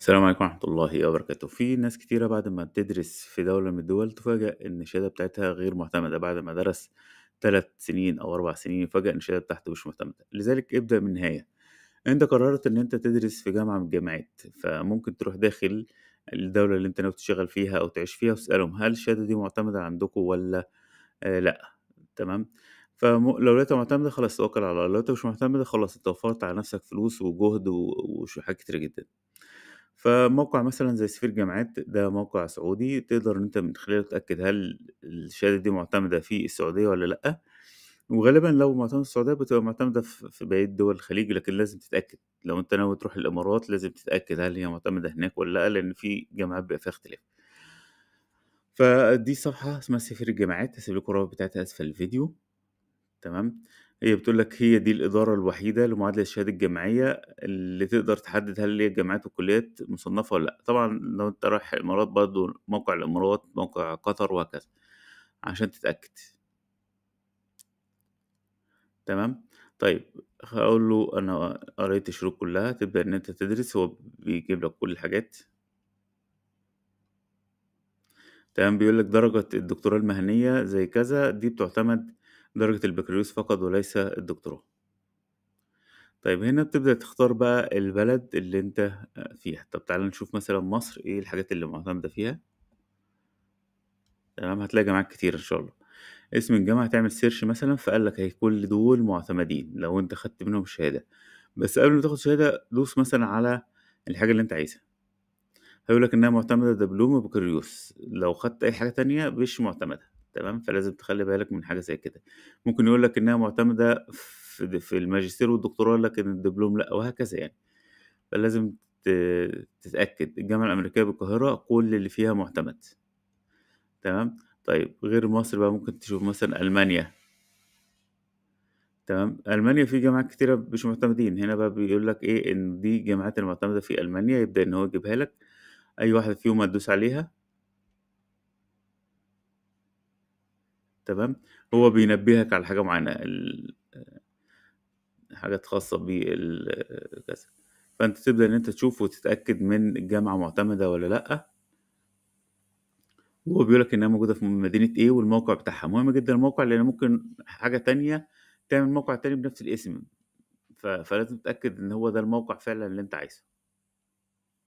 السلام عليكم ورحمة الله وبركاته في ناس كتيرة بعد ما بتدرس في دولة من الدول تفاجأ إن الشهادة بتاعتها غير معتمدة بعد ما درس تلات سنين أو أربع سنين يفاجأ إن الشهادة بتاعته مش معتمدة لذلك ابدأ من النهاية أنت قررت إن أنت تدرس في جامعة من الجامعات فممكن تروح داخل الدولة اللي أنت ناوي تشتغل فيها أو تعيش فيها وتسألهم هل الشهادة دي معتمدة عندكم ولا آه لأ تمام فلو لقيتها معتمدة خلاص توكل على الله لو لقيتها مش معتمدة خلاص انت وفرت على نفسك فلوس وجهد وحاجات كتير جدا فموقع مثلا زي سفير جامعات ده موقع سعودي تقدر ان انت من خلاله تتأكد هل الشهادة دي معتمدة في السعودية ولا لأ وغالبا لو معتمدة في السعودية بتبقى معتمدة في في بقية دول الخليج لكن لازم تتأكد لو انت ناوي تروح الإمارات لازم تتأكد هل هي معتمدة هناك ولا لأ لأن في جامعات بيبقى فيها اختلاف فدي صفحة اسمها سفير الجامعات هسيب لكم الرابط بتاعتها أسفل الفيديو تمام هي بتقول لك هي دي الإدارة الوحيدة لمعادلة الشهادة الجامعية اللي تقدر تحدد هل هي الجامعات والكليات مصنفة ولا لأ طبعا لو أنت رايح الإمارات برضه موقع الإمارات موقع قطر وهكذا عشان تتأكد تمام طيب هقول له أنا قريت الشروط كلها تبدأ إن أنت تدرس هو بيجيب لك كل الحاجات تمام بيقول لك درجة الدكتوراه المهنية زي كذا دي بتعتمد درجة البكالوريوس فقط وليس الدكتوراه طيب هنا بتبدأ تختار بقى البلد اللي انت آه، فيها طب تعالى نشوف مثلا مصر ايه الحاجات اللي معتمدة فيها تمام هتلاقي جامعات كتير ان شاء الله اسم الجامعة تعمل سيرش مثلا فقال لك هي إيه، كل دول معتمدين لو انت خدت منهم شهادة بس قبل ما تاخد شهادة دوس مثلا على الحاجة اللي انت عايزها هيقول لك انها معتمدة دبلوم بكريوس لو خدت اي حاجة تانية مش معتمدة تمام فلازم تخلي بالك من حاجه زي كده ممكن يقول لك انها معتمده في في الماجستير والدكتوراه لكن الدبلوم لا وهكذا يعني فلازم تتاكد الجامعه الامريكيه بالقاهره كل اللي فيها معتمد تمام طيب غير مصر بقى ممكن تشوف مثلا المانيا تمام المانيا في جامعات كتيره مش معتمدين هنا بقى بيقول لك ايه ان دي الجامعات المعتمده في المانيا يبدا ان هو يجيبها لك اي واحده فيهم هتدوس عليها تمام هو بينبهك على حاجه معينه حاجات خاصه بالجسد فانت تبدا ان انت تشوف وتتاكد من الجامعه معتمده ولا لا هو بيقولك انها موجوده في مدينه ايه والموقع بتاعها مهم جدا الموقع لان ممكن حاجه تانية تعمل موقع تاني بنفس الاسم فلازم تتاكد ان هو ده الموقع فعلا اللي انت عايزه